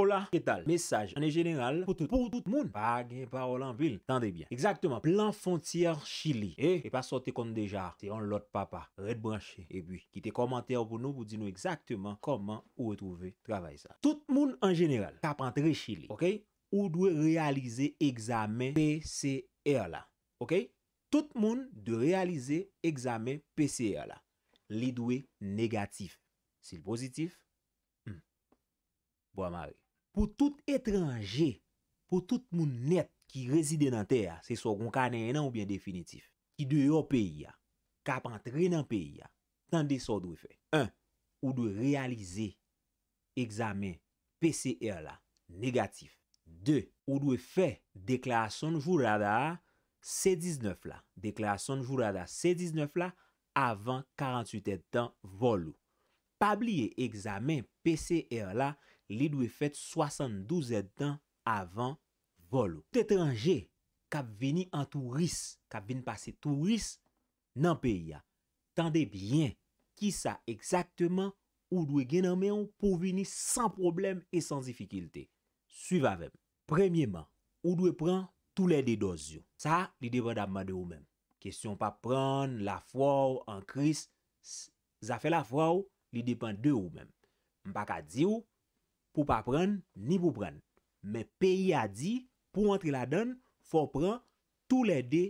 Ola, ketal, mesaj, ane jeneral, pou tout, pou tout moun, pa gen parol an vil, tande bien. Eksaktman, plan fontyer chili, e, e pa sote kon dejar, se yon lot papa, redbranche, e bi, kite komantèr pou nou, pou di nou eksaktman, koman ou etrouve travay sa. Tout moun an jeneral, kapantre chili, ok, ou dwe realize egzame PCR la, ok, tout moun dwe realize egzame PCR la, li dwe negatif, sil pozitif, m, hmm. bo amari. Po tout etranje, po tout moun net ki rezide nan teya, se so kon ka nan oubyen definitif, ki de yo peyi ya, ka pan tre nan peyi ya, tan de so dwe fe. 1. Ou dwe realize egzamen PCR la negatif. 2. Ou dwe fe dekla son jourada C19 la. 3. Dekla son jourada C19 la avan 48 etan volou. Pa blie egzamen PCR la negatif. li dwe fet 72 etan avan volo. Tetranje, kap vini an turis, kap vin pase turis nan peya. Tande bien, ki sa exakteman ou dwe genanmeyon pou vini san probleme e san zifikilte. Suiva vemen. Premieman, ou dwe pran tou lede dozyon. Sa, li depan dabman de ou men. Kesyon pa pran la fwa ou an kris, zafen la fwa ou, li depan de ou men. Mpa ka di ou, pou pa pren, ni pou pren. Men P.I. a di, pou entri la den, fò pren tou le de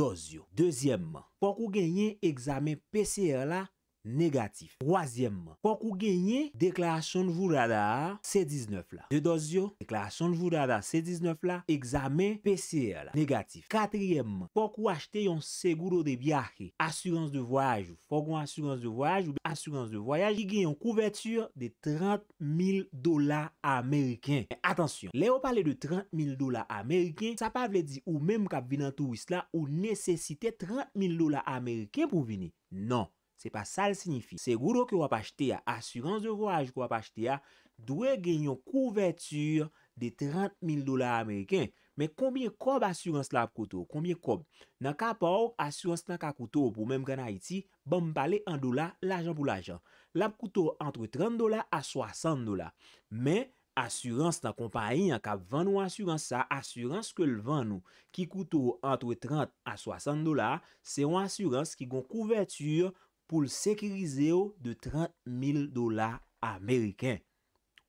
dozyon. Dezyèmman, kwa kou genyen egzame P.C.E. la, Negatif. Kwazyemman, fok ou genye deklarasyon vourada C19 la. Dedosyo, deklarasyon vourada C19 la, egzamen PCR la. Negatif. Kwazyemman, fok ou achete yon segouro de biyake, asurans de voyaj ou fok ou asurans de voyaj ou asurans de voyaj, ki genye yon kouvertur de 30.000 dola Ameriken. Men, atensyon, le ou pale de 30.000 dola Ameriken, sa pa vle di ou menm kap vinan touwis la ou nesesite 30.000 dola Ameriken pou vini. Non. Se pa sa l signifi. Se goudou ki wap achete a, assurance de rouage ki wap achete a, dwe genyon kouvertur de 30.000 dolar Ameriken. Men konbien kob assurance la ap koutou? Konbien kob? Nan kap ou, assurance nan ka koutou pou menm gena iti, bom pale 1 dolar l'ajan pou l'ajan. La ap koutou entre 30 dolar a 60 dolar. Men assurance nan kompanyen, kap ven nou assurance sa, assurance ke l ven nou, ki koutou entre 30 a 60 dolar, se yon assurance ki gon kouvertur pou l sekirize yo de 30,000 dola Ameriken.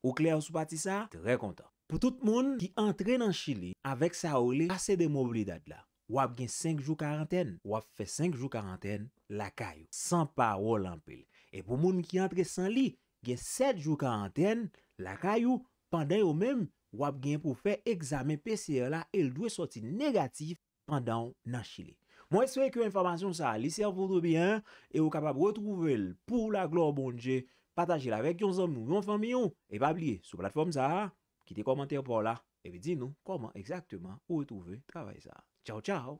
Ou kler sou pati sa? Tre kontan. Po tout moun ki entre nan Chile, avek sa ou li, kase demobli dad la. Wap gen 5 jou karanten, wap fe 5 jou karanten, la kayo. San pa ou l ampil. E pou moun ki entre san li, gen 7 jou karanten, la kayo, pandan yo men, wap gen pou fe examen PCR la, el dwe soti negatif pandan nan Chile. Mwen se fwe kwen informasyon sa, li se yon vodou biyan, e ou kapab wotrouvel pou la glor bonje, patajel avèk yon zanm nou yon famiyon, e pa blye sou platform sa, kite komantèr pou la, e vi di nou koman eksakteman wotrouvel travay sa. Chow chow!